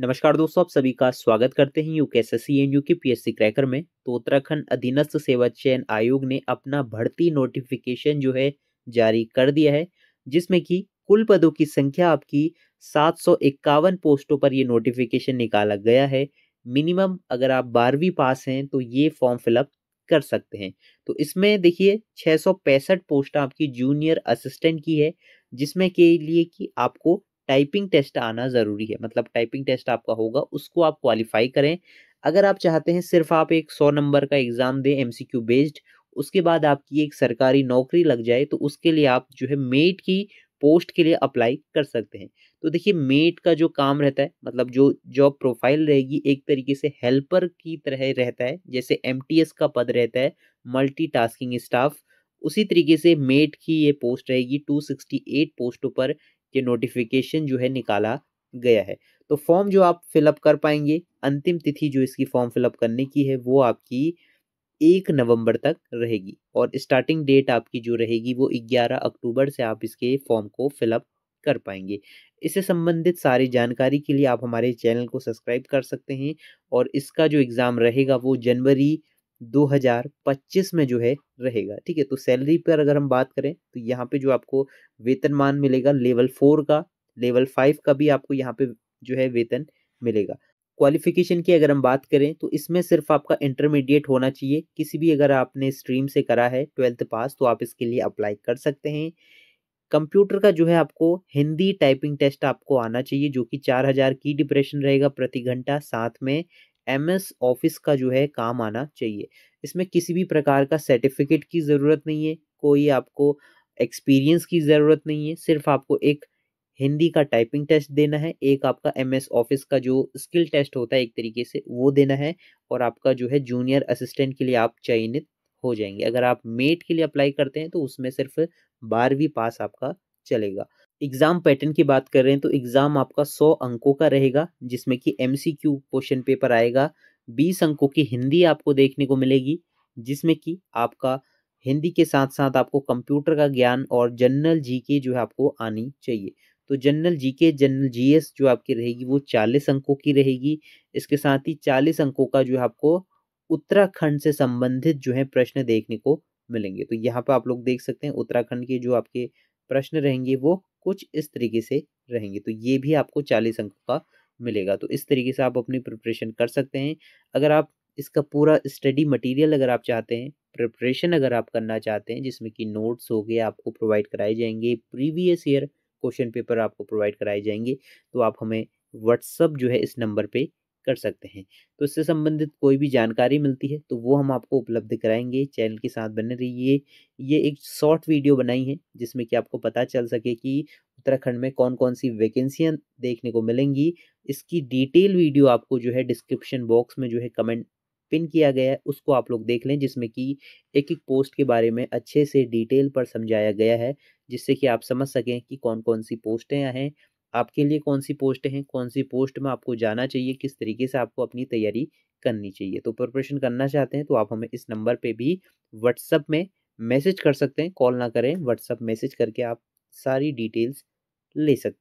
नमस्कार दोस्तों आप सभी का स्वागत करते हैं K S S C U K PSC cracker में तो उत्तराखंड अधीनस्थ सेवा चयन आयोग ने अपना भर्ती नोटिफिकेशन जो है जारी कर दिया है जिसमें कि कुल पदों की संख्या आपकी सात सौ इक्यावन पोस्टों पर ये नोटिफिकेशन निकाला गया है मिनिमम अगर आप बारहवीं पास हैं तो ये फॉर्म फिलअप कर सकते हैं तो इसमें देखिए छः सौ पैंसठ पोस्ट आपकी जूनियर असिस्टेंट की है जिसमें के लिए कि आपको टाइपिंग टेस्ट आना ज़रूरी है मतलब टाइपिंग टेस्ट आपका होगा उसको आप क्वालिफाई करें अगर आप चाहते हैं सिर्फ आप एक सौ नंबर का एग्ज़ाम दें एम सी क्यू बेस्ड उसके बाद आपकी एक सरकारी नौकरी लग जाए तो उसके लिए आप जो है मेट की पोस्ट के लिए अप्लाई कर सकते हैं तो देखिए मेट का जो काम रहता है मतलब जो जॉब प्रोफाइल रहेगी एक तरीके से हेल्पर की तरह रहता है जैसे एम का पद रहता है मल्टी स्टाफ उसी तरीके से मेट की ये पोस्ट रहेगी 268 पोस्टों पर ये नोटिफिकेशन जो है निकाला गया है तो फॉर्म जो आप फिलअप कर पाएंगे अंतिम तिथि जो इसकी फॉर्म फिलअप करने की है वो आपकी एक नवंबर तक रहेगी और स्टार्टिंग डेट आपकी जो रहेगी वो 11 अक्टूबर से आप इसके फॉर्म को फिलअप कर पाएंगे इससे संबंधित सारी जानकारी के लिए आप हमारे चैनल को सब्सक्राइब कर सकते हैं और इसका जो एग्ज़ाम रहेगा वो जनवरी 2025 में जो है रहेगा ठीक है तो सैलरी पर अगर हम बात करें तो यहाँ पे जो आपको वेतनमान मिलेगा लेवल फोर का लेवल फाइव का भी आपको यहाँ पे जो है वेतन मिलेगा क्वालिफिकेशन की अगर हम बात करें तो इसमें सिर्फ आपका इंटरमीडिएट होना चाहिए किसी भी अगर आपने स्ट्रीम से करा है ट्वेल्थ पास तो आप इसके लिए अप्लाई कर सकते हैं कंप्यूटर का जो है आपको हिंदी टाइपिंग टेस्ट आपको आना चाहिए जो कि चार हज़ार की डिप्रेशन रहेगा प्रति घंटा साथ में एमएस ऑफिस का जो है काम आना चाहिए इसमें किसी भी प्रकार का सर्टिफिकेट की ज़रूरत नहीं है कोई आपको एक्सपीरियंस की ज़रूरत नहीं है सिर्फ आपको एक हिंदी का टाइपिंग टेस्ट देना है एक आपका एम एस ऑफिस का जो स्किल टेस्ट होता है एक तरीके से वो देना है और आपका जो है जूनियर असिस्टेंट के लिए आप चयनित हो जाएंगे अगर आप मेट के लिए अप्लाई करते हैं तो उसमें सिर्फ बारहवीं पास आपका चलेगा एग्ज़ाम पैटर्न की बात कर रहे हैं तो एग्ज़ाम आपका सौ अंकों का रहेगा जिसमें कि एम क्वेश्चन पेपर आएगा बीस अंकों की हिंदी आपको देखने को मिलेगी जिसमें कि आपका हिंदी के साथ साथ आपको कंप्यूटर का ज्ञान और जनरल जीके जो है आपको आनी चाहिए तो जनरल जीके जनरल जीएस जो आपकी रहेगी वो चालीस अंकों की रहेगी इसके साथ ही चालीस अंकों का जो है आपको उत्तराखंड से संबंधित जो है प्रश्न देखने को मिलेंगे तो यहाँ पर आप लोग देख सकते हैं उत्तराखंड के जो आपके प्रश्न रहेंगे वो कुछ इस तरीके से रहेंगे तो ये भी आपको चालीस अंकों का मिलेगा तो इस तरीके से आप अपनी प्रिपरेशन कर सकते हैं अगर आप इसका पूरा स्टडी मटेरियल अगर आप चाहते हैं प्रिपरेशन अगर आप करना चाहते हैं जिसमें कि नोट्स हो गए आपको प्रोवाइड कराए जाएंगे प्रीवियस ईयर क्वेश्चन पेपर आपको प्रोवाइड कराए जाएंगे तो आप हमें व्हाट्सअप जो है इस नंबर पे कर सकते हैं तो इससे संबंधित कोई भी जानकारी मिलती है तो वो हम आपको उपलब्ध कराएंगे चैनल के साथ बने रहिए ये एक शॉर्ट वीडियो बनाई है जिसमें कि आपको पता चल सके कि उत्तराखंड में कौन कौन सी वैकेंसियाँ देखने को मिलेंगी इसकी डिटेल वीडियो आपको जो है डिस्क्रिप्शन बॉक्स में जो है कमेंट पिन किया गया है उसको आप लोग देख लें जिसमें कि एक एक पोस्ट के बारे में अच्छे से डिटेल पर समझाया गया है जिससे कि आप समझ सकें कि कौन कौन सी पोस्टें हैं आपके लिए कौन सी पोस्ट हैं कौन सी पोस्ट में आपको जाना चाहिए किस तरीके से आपको अपनी तैयारी करनी चाहिए तो प्रिपरेशन करना चाहते हैं तो आप हमें इस नंबर पे भी व्हाट्सअप में मैसेज कर सकते हैं कॉल ना करें व्हाट्सअप मैसेज करके आप सारी डिटेल्स ले सकते हैं